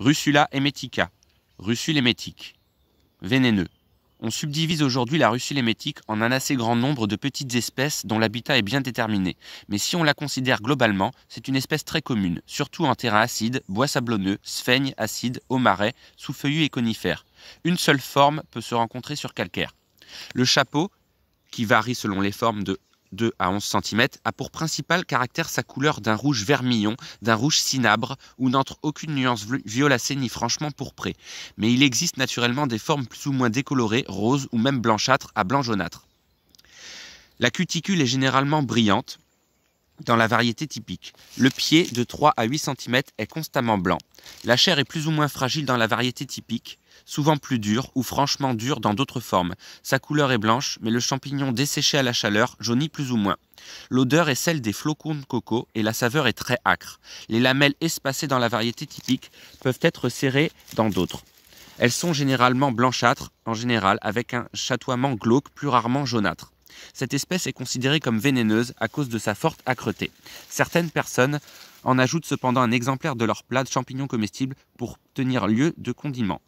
Russula emetica, Russule vénéneux. On subdivise aujourd'hui la Russule en un assez grand nombre de petites espèces dont l'habitat est bien déterminé, mais si on la considère globalement, c'est une espèce très commune, surtout en terrain acide, bois sablonneux, sphaigne acide, haut marais, sous feuillus et conifères. Une seule forme peut se rencontrer sur calcaire. Le chapeau, qui varie selon les formes de 2 à 11 cm, a pour principal caractère sa couleur d'un rouge vermillon, d'un rouge cinabre, ou n'entre aucune nuance violacée ni franchement pourprée. Mais il existe naturellement des formes plus ou moins décolorées, roses ou même blanchâtres à blanc jaunâtre. La cuticule est généralement brillante, dans la variété typique. Le pied, de 3 à 8 cm, est constamment blanc. La chair est plus ou moins fragile dans la variété typique, souvent plus dure ou franchement dure dans d'autres formes. Sa couleur est blanche, mais le champignon desséché à la chaleur jaunit plus ou moins. L'odeur est celle des flocons de coco et la saveur est très âcre. Les lamelles espacées dans la variété typique peuvent être serrées dans d'autres. Elles sont généralement blanchâtres, en général, avec un chatoiement glauque, plus rarement jaunâtre. Cette espèce est considérée comme vénéneuse à cause de sa forte acreté. Certaines personnes en ajoutent cependant un exemplaire de leur plat de champignons comestibles pour tenir lieu de condiment.